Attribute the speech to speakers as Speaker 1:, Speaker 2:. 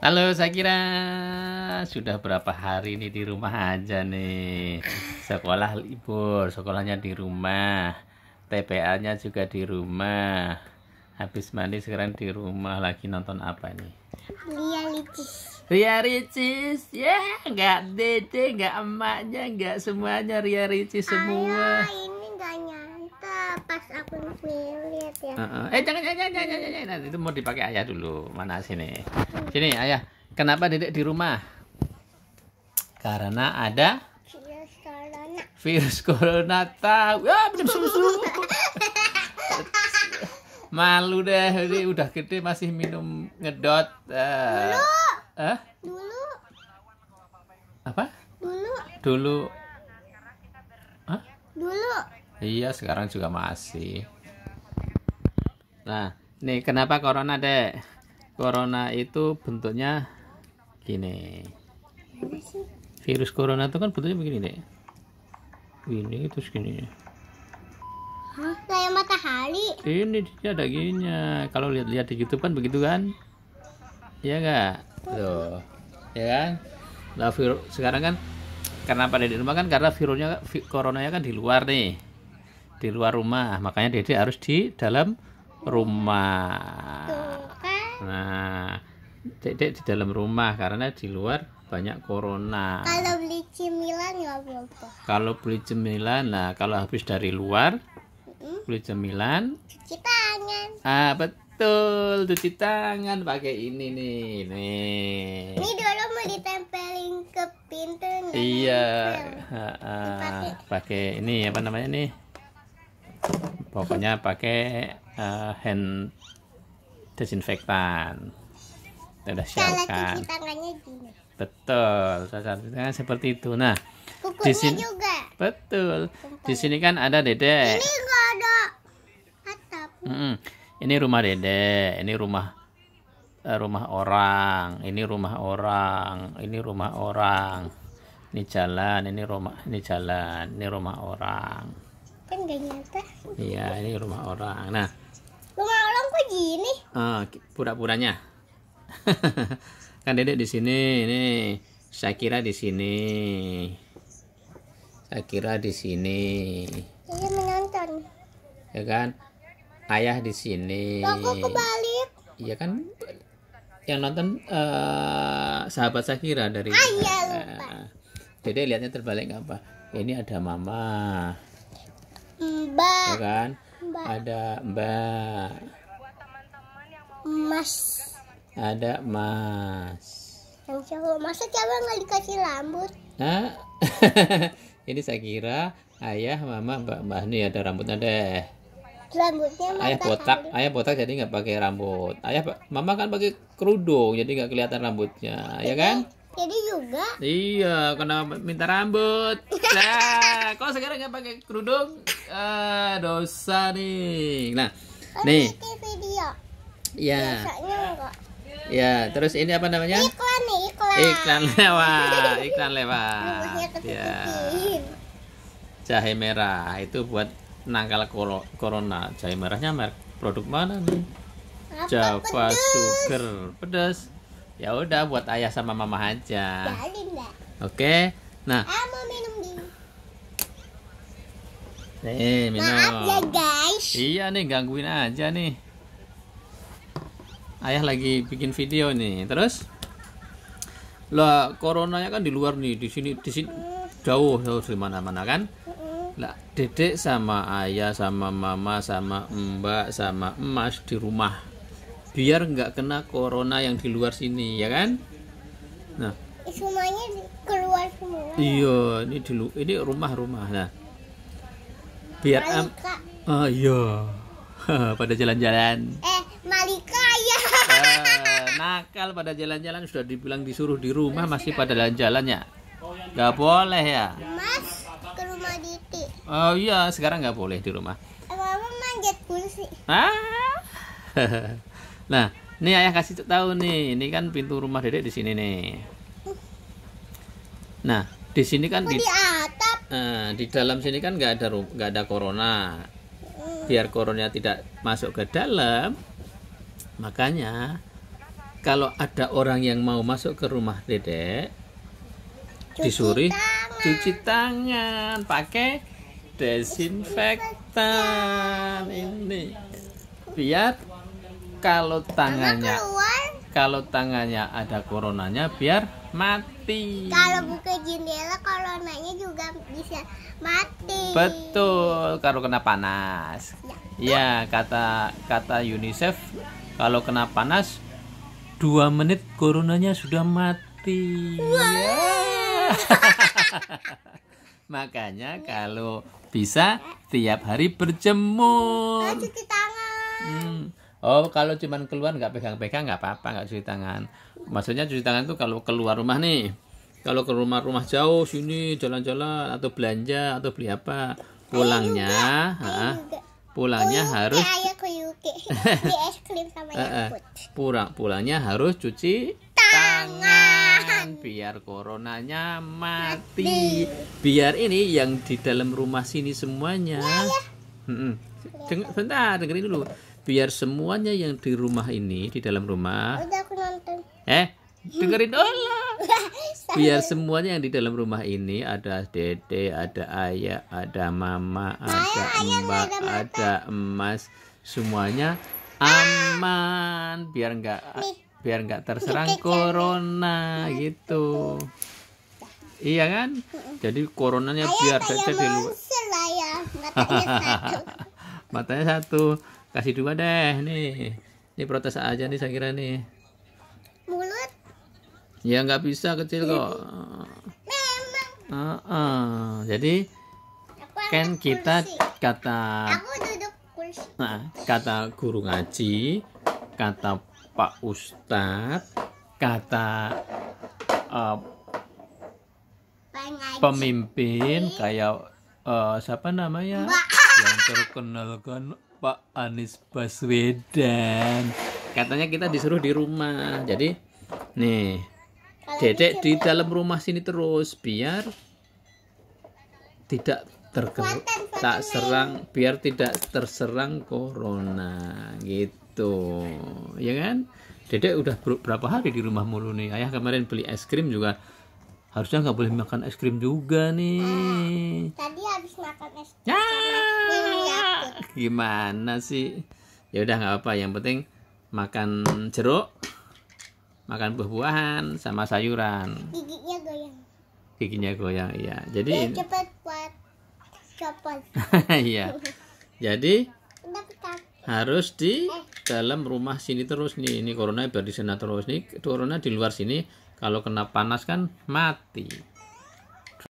Speaker 1: Halo saya kira sudah berapa hari ini di rumah aja nih Sekolah libur, sekolahnya di rumah TPA nya juga di rumah Habis mandi sekarang di rumah lagi nonton apa nih? Ria Ricis Ria Ricis, ya yeah, nggak dede, nggak emaknya, nggak semuanya Ria Ricis semua ini lihat ya. Eh jangan jangan jangan jangan jangan itu mau dipakai ayah dulu. Mana sini? Hmm. Sini ayah. Kenapa dedek di rumah? Karena ada virus corona. Virus corona tahu. ya belum susu. Malu deh, ini udah gede masih minum ngedot. Uh, dulu. Eh? Dulu. Apa? Dulu. Dulu Iya, sekarang juga masih. Nah, ini kenapa corona, Dek? Corona itu bentuknya gini. Virus corona itu kan bentuknya begini, Dek. Gini terus gini. kayak matahari. Ini dia ada gininya. Kalau lihat-lihat di YouTube kan begitu kan? Iya enggak? Tuh. Ya kan? Nah, virus sekarang kan karena pada di rumah kan karena virusnya coronanya kan di luar nih di luar rumah makanya dede harus di dalam rumah nah dede di dalam rumah karena di luar banyak corona kalau beli cemilan ya, nggak apa kalau beli cemilan nah kalau habis dari luar beli cemilan cuci tangan ah betul cuci tangan pakai ini nih nih ini dulu mau ditempelin ke pintu iya pakai ini apa namanya nih pokoknya pakai uh, hand desinfektan sudah siapkan betul seperti itu nah di sini juga betul di sini kan ada dede ini kok ada atap mm ini rumah dede ini rumah eh, rumah orang ini rumah orang ini rumah orang ini jalan ini rumah ini jalan ini rumah orang kan gak nyata iya ini rumah orang nah rumah orang kok gini uh, pura-puranya kan dedek di sini ini kira di sini kira di sini Jadi iya, menonton ya kan ayah di sini aku kebalik iya kan yang nonton uh, sahabat sakira dari ayah iya, lupa. Uh, eh, dede lihatnya terbalik nggak apa ini ada mama Mbak. Ya kan? Mbak. Ada Mbak. Mas. Ada Mas. Yang cowok masa cowok nggak dikasih rambut? Nah, ini saya kira ayah, mama, mbak, mbak ini ada rambutnya deh. Rambutnya ayah botak, hari. ayah botak jadi nggak pakai rambut. Ayah, mama kan pakai kerudung jadi nggak kelihatan rambutnya, jadi, ya kan? Jadi juga. Iya, karena minta rambut? Nah, kalau sekarang nggak pakai kerudung, ah, dosa nih. Nah, Tapi nih. video. Iya. Ya, terus ini apa namanya? Iklan nih, iklan. Iklan lewat, iklan lewat. Ya. Jahe merah itu buat nangkal corona. Jahe merahnya merek produk mana nih? Apa Java pedes? Sugar pedas. Ya udah buat ayah sama mama aja. Oke. Okay? Nah. Nih, eh, Mino. Maaf ya guys. Iya nih, gangguin aja nih. Ayah lagi bikin video nih. Terus? Lah, coronanya kan di luar nih, di sini di sini jauh jauh di mana-mana kan? Lah, Dedek sama ayah sama mama sama Mbak sama Emas di rumah. Biar nggak kena corona yang di luar sini, ya kan? Nah, eh, semuanya keluar semua. Iya, ini di ini rumah-rumah. Nah, biar am oh iya pada jalan-jalan eh Malika ya uh, nakal pada jalan-jalan sudah dibilang disuruh di rumah masih pada jalan-jalan ya nggak boleh ya mas ke rumah Diti oh iya sekarang nggak boleh di rumah mama manjat kursi ah nah ini ayah kasih tahu nih ini kan pintu rumah dedek di sini nih nah di sini kan di, di Eh, di dalam sini kan nggak ada nggak ada corona. Biar corona tidak masuk ke dalam, makanya kalau ada orang yang mau masuk ke rumah dedek, cuci disuruh tangan. cuci tangan pakai desinfektan ini biar kalau tangannya kalau tangannya ada coronanya biar mati. Kalau buka jendela kalau coronanya juga bisa mati. Betul, kalau kena panas. Ya, ya kata kata UNICEF kalau kena panas dua menit coronanya sudah mati. Wow. Makanya kalau bisa tiap hari berjemur. Cuci tangan. Hmm. Oh, kalau cuman keluar nggak pegang-pegang nggak apa-apa, nggak cuci tangan. Maksudnya cuci tangan itu kalau keluar rumah nih. Kalau ke rumah-rumah jauh sini jalan-jalan atau belanja atau beli apa, pulangnya, heeh. Pulangnya harus pulangnya harus cuci tangan. biar coronanya mati. mati. Biar ini yang di dalam rumah sini semuanya. Ya, Hmm Deng bentar dengerin dulu biar semuanya yang di rumah ini di dalam rumah eh dengerin Allah oh biar semuanya yang di dalam rumah ini ada dede ada ayah ada mama ada mbak ada emas semuanya ah. aman biar nggak biar nggak terserang corona nah, gitu. gitu iya kan jadi coronanya biar saja di ya. matanya satu kasih dua deh nih ini protes aja nih saya kira nih mulut ya nggak bisa kecil kok memang uh -uh. jadi kan kita kursi. kata kursi. Nah, kata guru ngaji kata pak ustad kata uh, pemimpin kayak uh, siapa namanya Mbak. yang terkenal kan Pak Anies Baswedan. Katanya kita disuruh di rumah. Jadi nih Dedek di dalam rumah sini terus biar tidak terkena tak serang biar tidak terserang corona gitu ya kan dedek udah berapa hari di rumah mulu nih ayah kemarin beli es krim juga harusnya nggak boleh makan es krim juga nih makan ya. gimana sih ya udah nggak apa yang penting makan jeruk makan buah-buahan sama sayuran giginya goyang giginya goyang iya jadi ya, cepat buat copot iya jadi harus di eh. dalam rumah sini terus nih ini corona biar di terus nih corona di luar sini kalau kena panas kan mati